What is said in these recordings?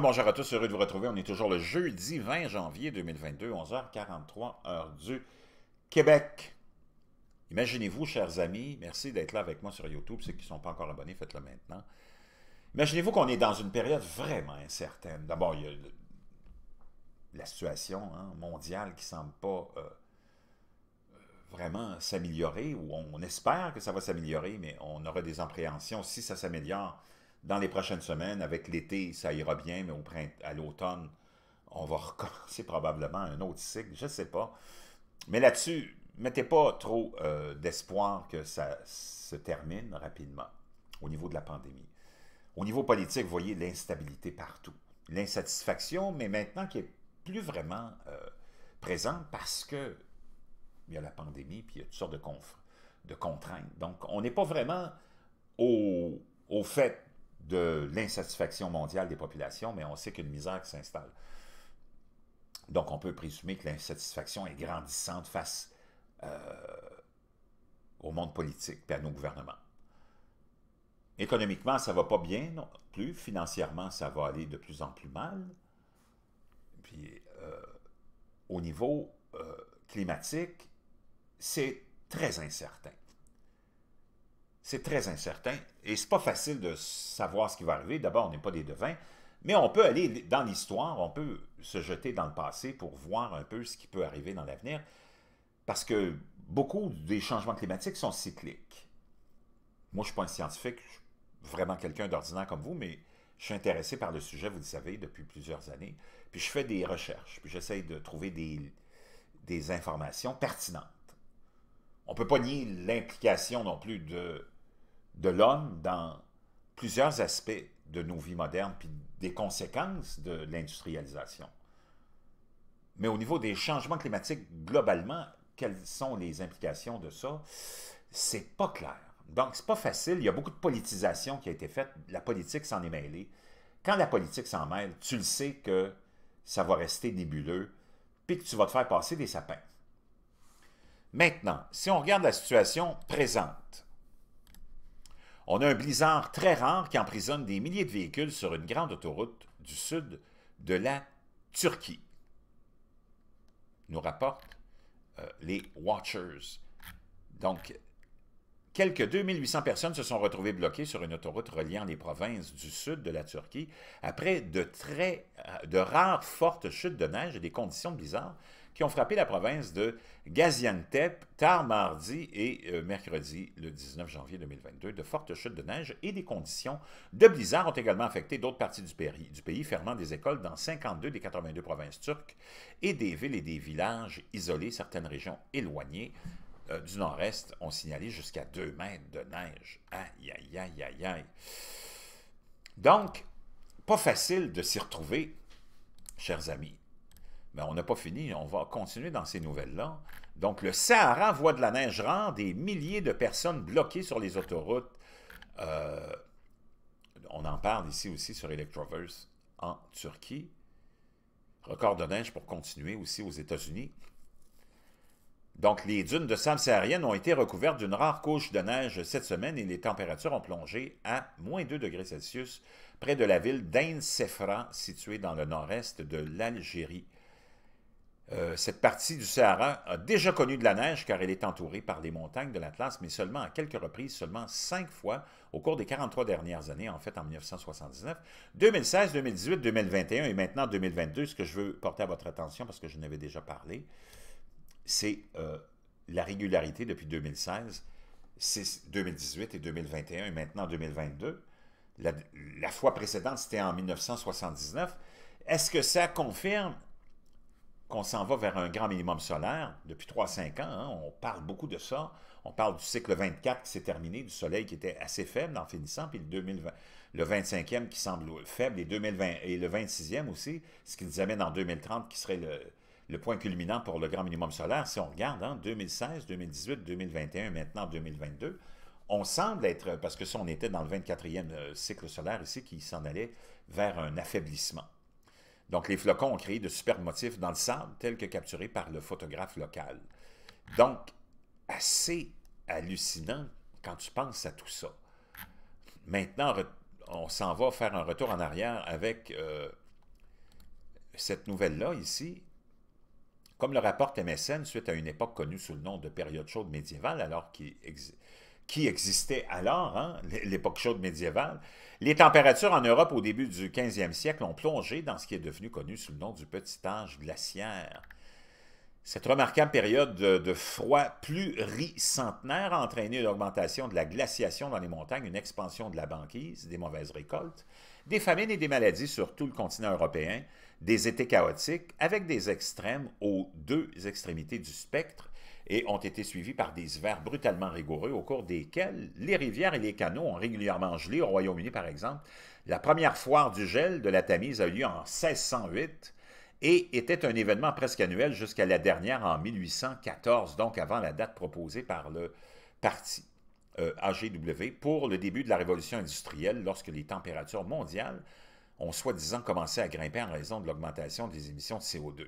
bonjour à tous, heureux de vous retrouver. On est toujours le jeudi 20 janvier 2022, 11h43, heure du Québec. Imaginez-vous, chers amis, merci d'être là avec moi sur YouTube. Ceux qui ne sont pas encore abonnés, faites-le maintenant. Imaginez-vous qu'on est dans une période vraiment incertaine. D'abord, il y a la situation hein, mondiale qui ne semble pas euh, vraiment s'améliorer, ou on espère que ça va s'améliorer, mais on aura des appréhensions si ça s'améliore dans les prochaines semaines, avec l'été, ça ira bien, mais au à l'automne, on va recommencer probablement un autre cycle, je ne sais pas. Mais là-dessus, mettez pas trop euh, d'espoir que ça se termine rapidement au niveau de la pandémie. Au niveau politique, vous voyez l'instabilité partout. L'insatisfaction, mais maintenant qui n'est plus vraiment euh, présente parce que il y a la pandémie, puis il y a toutes sortes de, contraintes. Donc, on n'est pas vraiment au, au fait de l'insatisfaction mondiale des populations, mais on sait qu'une misère qui s'installe. Donc, on peut présumer que l'insatisfaction est grandissante face euh, au monde politique et à nos gouvernements. Économiquement, ça ne va pas bien non plus. Financièrement, ça va aller de plus en plus mal. Puis, euh, au niveau euh, climatique, c'est très incertain c'est très incertain et c'est pas facile de savoir ce qui va arriver. D'abord, on n'est pas des devins, mais on peut aller dans l'histoire, on peut se jeter dans le passé pour voir un peu ce qui peut arriver dans l'avenir, parce que beaucoup des changements climatiques sont cycliques. Moi, je ne suis pas un scientifique, je suis vraiment quelqu'un d'ordinaire comme vous, mais je suis intéressé par le sujet, vous le savez, depuis plusieurs années. Puis je fais des recherches, puis j'essaye de trouver des, des informations pertinentes. On ne peut pas nier l'implication non plus de de l'homme dans plusieurs aspects de nos vies modernes, puis des conséquences de l'industrialisation. Mais au niveau des changements climatiques, globalement, quelles sont les implications de ça? C'est pas clair. Donc, c'est pas facile. Il y a beaucoup de politisation qui a été faite. La politique s'en est mêlée. Quand la politique s'en mêle, tu le sais que ça va rester nébuleux, puis que tu vas te faire passer des sapins. Maintenant, si on regarde la situation présente, on a un blizzard très rare qui emprisonne des milliers de véhicules sur une grande autoroute du sud de la Turquie, nous rapportent euh, les Watchers. Donc, quelques 2800 personnes se sont retrouvées bloquées sur une autoroute reliant les provinces du sud de la Turquie après de, très, euh, de rares fortes chutes de neige et des conditions bizarres qui ont frappé la province de Gaziantep tard mardi et euh, mercredi le 19 janvier 2022. De fortes chutes de neige et des conditions de blizzard ont également affecté d'autres parties du pays, fermant des écoles dans 52 des 82 provinces turques et des villes et des villages isolés, certaines régions éloignées. Euh, du nord-est ont signalé jusqu'à 2 mètres de neige. Aïe, aïe, aïe, aïe, aïe. Donc, pas facile de s'y retrouver, chers amis mais on n'a pas fini, on va continuer dans ces nouvelles-là. Donc, le Sahara voit de la neige rare, des milliers de personnes bloquées sur les autoroutes. Euh, on en parle ici aussi sur Electroverse en Turquie. Record de neige pour continuer aussi aux États-Unis. Donc, les dunes de sable saharienne ont été recouvertes d'une rare couche de neige cette semaine et les températures ont plongé à moins 2 degrés Celsius près de la ville d'Ain Sefra, située dans le nord-est de l'Algérie. Euh, cette partie du Sahara a déjà connu de la neige car elle est entourée par les montagnes de l'Atlas, mais seulement à quelques reprises, seulement cinq fois au cours des 43 dernières années, en fait en 1979, 2016, 2018, 2021 et maintenant 2022. Ce que je veux porter à votre attention parce que je n'avais déjà parlé, c'est euh, la régularité depuis 2016, 2018 et 2021 et maintenant 2022. la fois précédente, c'était en 1979. Est-ce que ça confirme qu'on s'en va vers un grand minimum solaire depuis 3-5 ans. Hein, on parle beaucoup de ça. On parle du cycle 24 qui s'est terminé, du soleil qui était assez faible en finissant, puis le, 2020, le 25e qui semble faible et, 2020, et le 26e aussi, ce qui nous amène en 2030 qui serait le, point culminant pour le grand minimum solaire. Si on regarde, hein, 2016, 2018, 2021, maintenant 2022, on semble être, parce que si on était dans le 24e euh, cycle solaire ici, qui s'en allait vers un affaiblissement. Donc, les flocons ont créé de superbes motifs dans le sable, tels que capturés par le photographe local. Donc, assez hallucinant quand tu penses à tout ça. Maintenant, on s'en va faire un retour en arrière avec euh, cette nouvelle-là ici. Comme le rapporte MSN, suite à une époque connue sous le nom de période chaude médiévale, alors qu'il existe qui existait alors, hein, l'époque chaude médiévale, les températures en Europe au début du 15e siècle ont plongé dans ce qui est devenu connu sous le nom du petit âge glaciaire. Cette remarquable période de, de froid pluricentenaire a entraîné une augmentation de la glaciation dans les montagnes, une expansion de la banquise, des mauvaises récoltes, des famines et des maladies sur tout le continent européen, des étés chaotiques avec des extrêmes aux deux extrémités du spectre et ont été suivis par des hivers brutalement rigoureux au cours desquels les rivières et les canaux ont régulièrement gelé au Royaume-Uni, par exemple. La première foire du gel de la Tamise a eu lieu en 1608 et était un événement presque annuel jusqu'à la dernière en 1814, donc avant la date proposée par le parti euh, AGW pour le début de la révolution industrielle lorsque les températures mondiales ont soi-disant commencé à grimper en raison de l'augmentation des émissions de CO2.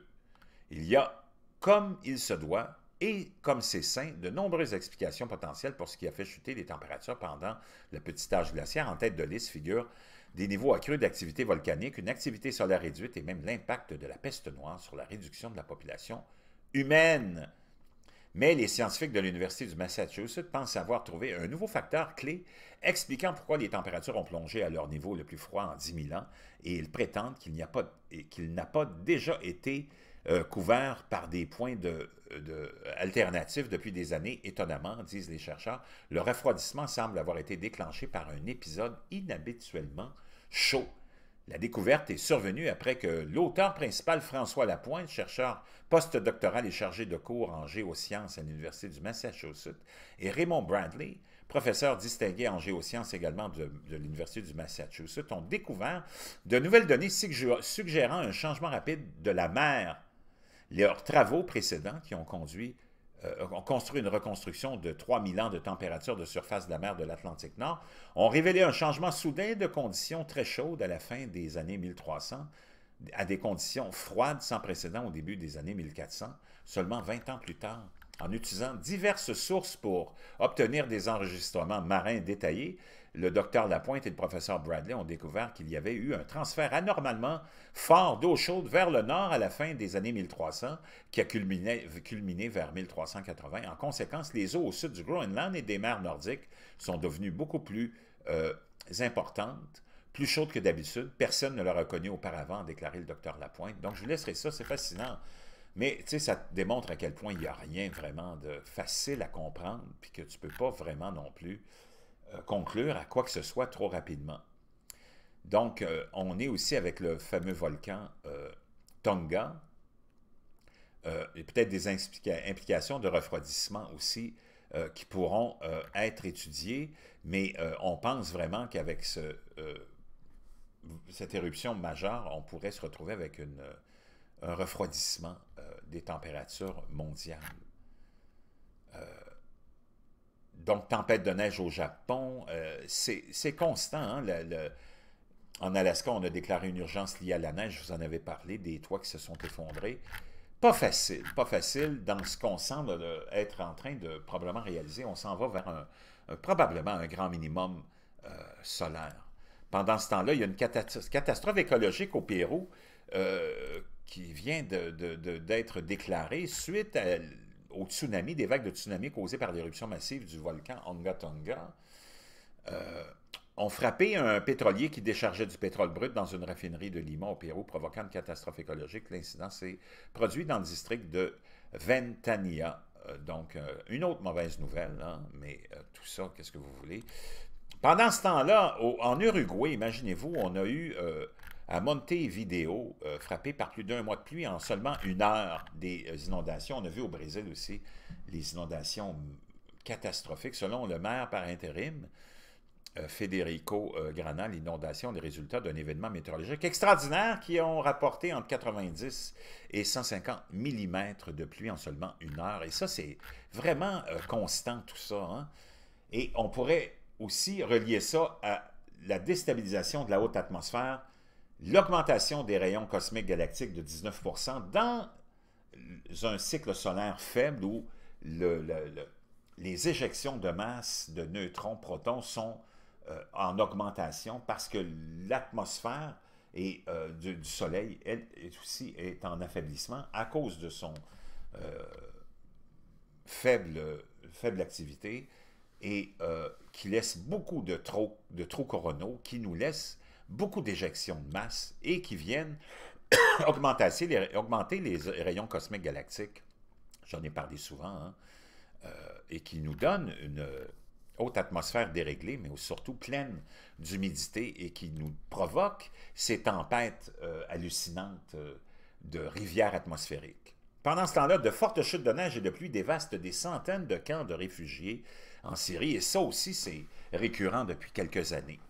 Il y a, comme il se doit, et comme c'est sain, de nombreuses explications potentielles pour ce qui a fait chuter les températures pendant le petit âge glaciaire en tête de liste figurent des niveaux accrus d'activité volcanique, une activité solaire réduite et même l'impact de la peste noire sur la réduction de la population humaine. Mais les scientifiques de l'Université du Massachusetts pensent avoir trouvé un nouveau facteur clé expliquant pourquoi les températures ont plongé à leur niveau le plus froid en 10 000 ans et ils prétendent qu'il a pas, n'a pas, déjà été euh, couvert par des points de, de, alternatifs depuis des années, étonnamment, disent les chercheurs, le refroidissement semble avoir été déclenché par un épisode inhabituellement chaud. La découverte est survenue après que l'auteur principal François Lapointe, chercheur postdoctoral et chargé de cours en géosciences à l'Université du Massachusetts, et Raymond Bradley, professeur distingué en géosciences également de, de l'Université du Massachusetts, ont découvert de nouvelles données suggérant un changement rapide de la mer leurs travaux précédents qui ont conduit euh, ont construit une reconstruction de 3000 ans de température de surface de la mer de l'Atlantique Nord, ont révélé un changement soudain de conditions très chaudes à la fin des années 1300 à des conditions froides sans précédent au début des années 1400, seulement 20 ans plus tard. En utilisant diverses sources pour obtenir des enregistrements marins détaillés, le docteur Lapointe et le professeur Bradley ont découvert qu'il y avait eu un transfert anormalement fort d'eau chaude vers le nord à la fin des années 1300, qui a culminé, vers 1380. En conséquence, les eaux au sud du Groenland et des mers nordiques sont devenues beaucoup plus euh, importantes, plus chaudes que d'habitude. Personne ne l'a reconnu auparavant, a déclaré le docteur Lapointe. Donc, je vous laisserai ça, c'est fascinant. Mais tu sais, ça te démontre à quel point il n'y a rien vraiment de facile à comprendre, puis que tu ne peux pas vraiment non plus euh, conclure à quoi que ce soit trop rapidement. Donc, euh, on est aussi avec le fameux volcan euh, Tonga, euh, et peut-être des implications de refroidissement aussi qui pourront être étudiées, mais on pense vraiment qu'avec cette éruption majeure, on pourrait se retrouver avec un refroidissement des températures mondiales. Euh, donc, tempête de neige au Japon, euh, c'est constant. Hein, en Alaska, on a déclaré une urgence liée à la neige, vous en avez parlé, des toits qui se sont effondrés. Pas facile, pas facile dans ce qu'on semble être en train de probablement réaliser. On s'en va vers un, probablement un grand minimum euh, solaire. Pendant ce temps-là, il y a une catastrophe écologique au Pérou qui vient d'être de, déclaré suite au tsunami, des vagues de tsunami causées par l'éruption massive du volcan Onga Tonga, euh, ont frappé un pétrolier qui déchargeait du pétrole brut dans une raffinerie de Lima au Pérou, provoquant une catastrophe écologique. L'incident s'est produit dans le district de Ventania. Euh, donc, euh, une autre mauvaise nouvelle, hein, mais tout ça, qu'est-ce que vous voulez? Pendant ce temps-là, en Uruguay, imaginez-vous, on a eu à Montevideo, euh, frappé par plus d'un mois de pluie en seulement une heure des euh, inondations. On a vu au Brésil aussi les inondations catastrophiques. Selon le maire par intérim, euh, Federico Grana, l'inondation est le résultat d'un événement météorologique extraordinaire qui ont rapporté entre 90 et 150 mm de pluie en seulement une heure. Et ça, c'est vraiment constant tout ça. Hein. Et on pourrait aussi relier ça à la déstabilisation de la haute atmosphère l'augmentation des rayons cosmiques galactiques de 19 dans un cycle solaire faible où les éjections de masse de neutrons, protons sont euh, en augmentation parce que l'atmosphère euh, du, Soleil, elle, aussi, est en affaiblissement à cause de son euh, faible, faible activité et qui laisse beaucoup de, trop, de trous coronaux qui nous laissent beaucoup d'éjections de masse et qui viennent augmenter les, rayons cosmiques galactiques, j'en ai parlé souvent, hein, euh, et qui nous donnent une haute atmosphère déréglée, mais surtout pleine d'humidité et qui nous provoque ces tempêtes euh, hallucinantes euh, de rivières atmosphériques. Pendant ce temps-là, de fortes chutes de neige et de pluie dévastent des centaines de camps de réfugiés en Syrie, et ça aussi, c'est récurrent depuis quelques années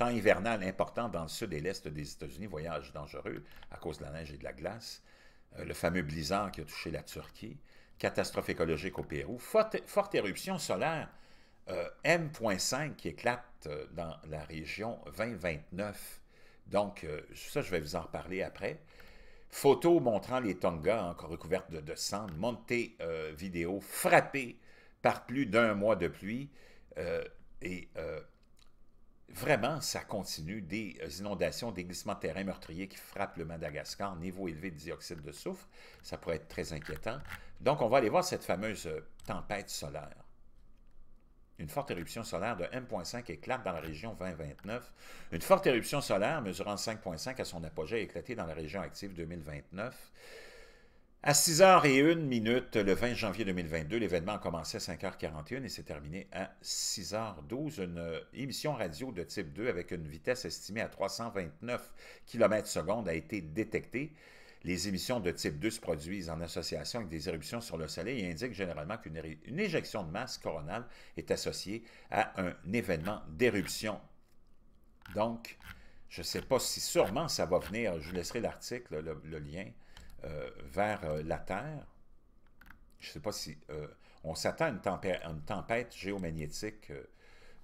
temps hivernal important dans le sud et l'est des États-Unis, voyage dangereux à cause de la neige et de la glace, euh, le fameux blizzard qui a touché la Turquie, catastrophe écologique au Pérou, forte, éruption solaire euh, M.5 qui éclate euh, dans la région 2029. Donc, ça, je vais vous en reparler après. Photos montrant les Tonga encore recouvertes de, de cendres, montées vidéo frappées par plus d'un mois de pluie et vraiment, ça continue, des euh, inondations, des glissements de terrain meurtriers qui frappent le Madagascar, niveau élevé de dioxyde de soufre, ça pourrait être très inquiétant. Donc, on va aller voir cette fameuse euh, tempête solaire. Une forte éruption solaire de 1,5 éclate dans la région 2029. Une forte éruption solaire mesurant 5,5 à son apogée a éclaté dans la région active 2029. À 6h01 minute, le 20 janvier 2022, l'événement a commencé à 5h41 et s'est terminé à 6h12. Une euh, émission radio de type 2 avec une vitesse estimée à 329 km secondes a été détectée. Les émissions de type 2 se produisent en association avec des éruptions sur le soleil et indiquent généralement qu'une éjection de masse coronale est associée à un événement d'éruption. Donc, je ne sais pas si sûrement ça va venir, je vous laisserai l'article, le lien, euh, vers euh, la Terre, je ne sais pas si euh, on s'attend à une tempête, géomagnétique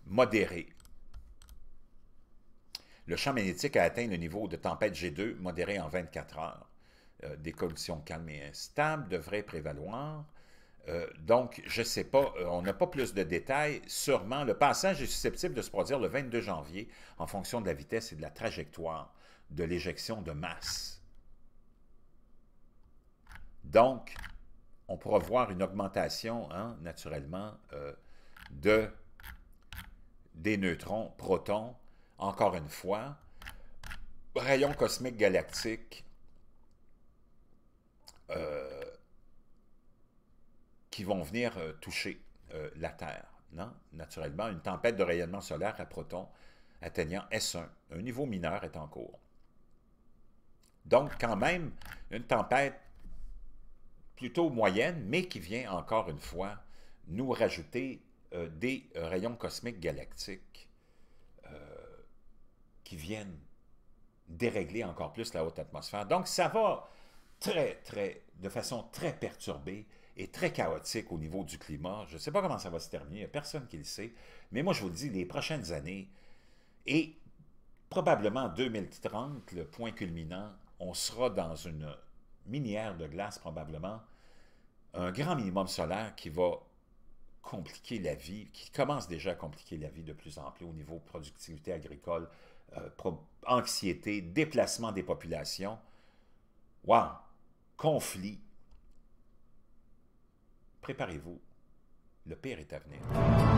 modérée. Le champ magnétique a atteint le niveau de tempête G2 modérée en 24 heures. des conditions calmes et instables devraient prévaloir. donc, je ne sais pas, on n'a pas plus de détails. Sûrement, le passage est susceptible de se produire le 22 janvier en fonction de la vitesse et de la trajectoire de l'éjection de masse. Donc, on pourra voir une augmentation, hein, naturellement, euh, de, des neutrons, protons. Encore une fois, rayons cosmiques, galactiques, euh, qui vont venir euh, toucher la Terre. Non? Hein. Naturellement, une tempête de rayonnement solaire à protons atteignant S1, un niveau mineur est en cours. Donc, quand même, une tempête plutôt moyenne, mais qui vient encore une fois nous rajouter euh, des rayons cosmiques galactiques euh, qui viennent dérégler encore plus la haute atmosphère. Donc ça va très, très, de façon très perturbée et très chaotique au niveau du climat. Je ne sais pas comment ça va se terminer, il n'y a personne qui le sait, mais moi je vous le dis, les prochaines années et probablement 2030, le point culminant, on sera dans une minière de glace probablement, un grand minimum solaire qui va compliquer la vie, qui commence déjà à compliquer la vie de plus en plus au niveau productivité agricole, euh, anxiété, déplacement des populations. Wow! Conflit. Préparez-vous. Le pire est à venir.